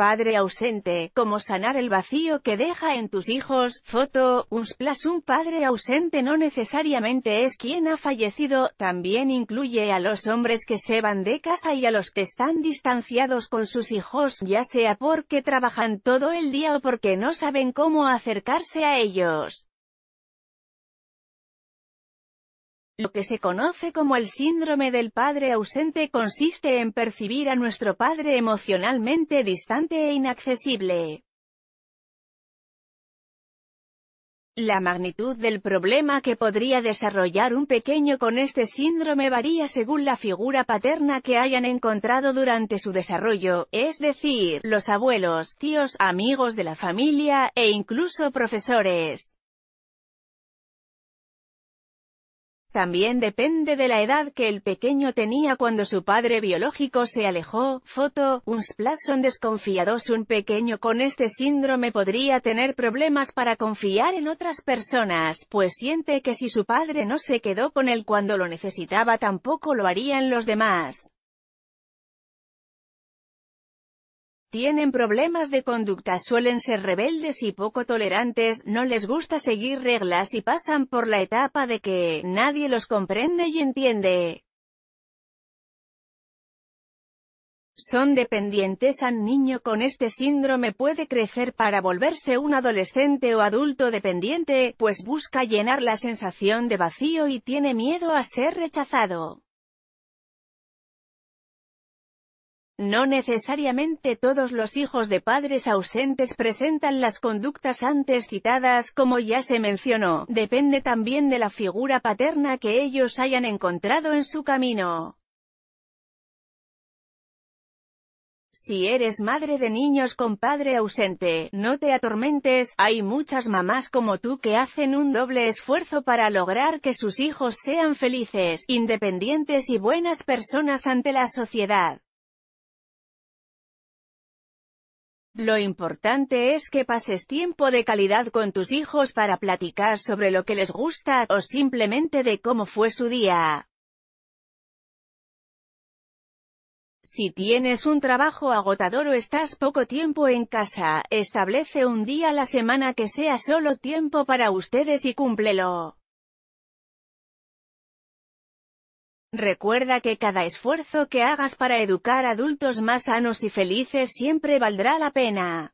Padre ausente, como sanar el vacío que deja en tus hijos, foto, unsplash un padre ausente no necesariamente es quien ha fallecido, también incluye a los hombres que se van de casa y a los que están distanciados con sus hijos, ya sea porque trabajan todo el día o porque no saben cómo acercarse a ellos. Lo que se conoce como el síndrome del padre ausente consiste en percibir a nuestro padre emocionalmente distante e inaccesible. La magnitud del problema que podría desarrollar un pequeño con este síndrome varía según la figura paterna que hayan encontrado durante su desarrollo, es decir, los abuelos, tíos, amigos de la familia, e incluso profesores. También depende de la edad que el pequeño tenía cuando su padre biológico se alejó. Foto, un splash son desconfiados Un pequeño con este síndrome podría tener problemas para confiar en otras personas, pues siente que si su padre no se quedó con él cuando lo necesitaba tampoco lo harían los demás. Tienen problemas de conducta, suelen ser rebeldes y poco tolerantes, no les gusta seguir reglas y pasan por la etapa de que nadie los comprende y entiende. son dependientes. Un niño con este síndrome puede crecer para volverse un adolescente o adulto dependiente, pues busca llenar la sensación de vacío y tiene miedo a ser rechazado. No necesariamente todos los hijos de padres ausentes presentan las conductas antes citadas, como ya se mencionó, depende también de la figura paterna que ellos hayan encontrado en su camino. Si eres madre de niños con padre ausente, no te atormentes, hay muchas mamás como tú que hacen un doble esfuerzo para lograr que sus hijos sean felices, independientes y buenas personas ante la sociedad. Lo importante es que pases tiempo de calidad con tus hijos para platicar sobre lo que les gusta, o simplemente de cómo fue su día. Si tienes un trabajo agotador o estás poco tiempo en casa, establece un día a la semana que sea solo tiempo para ustedes y cúmplelo. Recuerda que cada esfuerzo que hagas para educar adultos más sanos y felices siempre valdrá la pena.